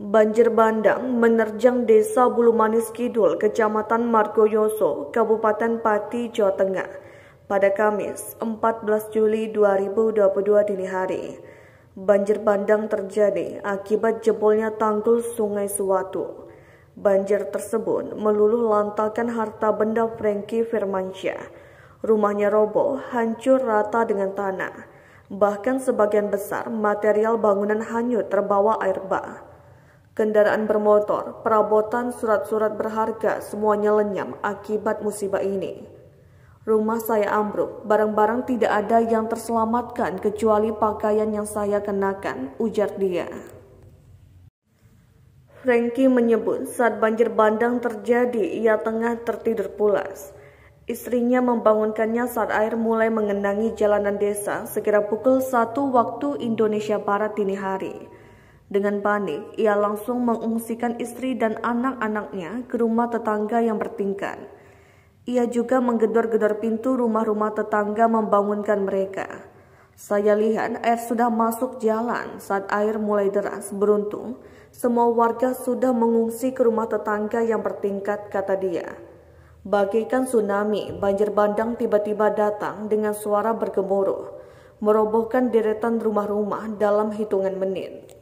Banjir bandang menerjang desa Bulu Manis Kidul, Kecamatan Margoyoso, Kabupaten Pati, Jawa Tengah pada Kamis 14 Juli 2022 dini hari. Banjir bandang terjadi akibat jebolnya tanggul Sungai Suwatu. Banjir tersebut meluluh lantakan harta benda Frankie Firmansyah. Rumahnya roboh, hancur rata dengan tanah. Bahkan sebagian besar material bangunan hanyut terbawa air bah kendaraan bermotor, perabotan, surat-surat berharga semuanya lenyap akibat musibah ini. Rumah saya ambruk, barang-barang tidak ada yang terselamatkan kecuali pakaian yang saya kenakan, ujar dia. Frankie menyebut saat banjir bandang terjadi ia tengah tertidur pulas. Istrinya membangunkannya saat air mulai mengenangi jalanan desa sekira pukul 1 waktu Indonesia Barat dini hari. Dengan panik, ia langsung mengungsikan istri dan anak-anaknya ke rumah tetangga yang bertingkat. Ia juga menggedor-gedor pintu rumah-rumah tetangga membangunkan mereka. Saya lihat air sudah masuk jalan saat air mulai deras. Beruntung, semua warga sudah mengungsi ke rumah tetangga yang bertingkat, kata dia. Bagaikan tsunami, banjir bandang tiba-tiba datang dengan suara bergemuruh, merobohkan deretan rumah-rumah dalam hitungan menit.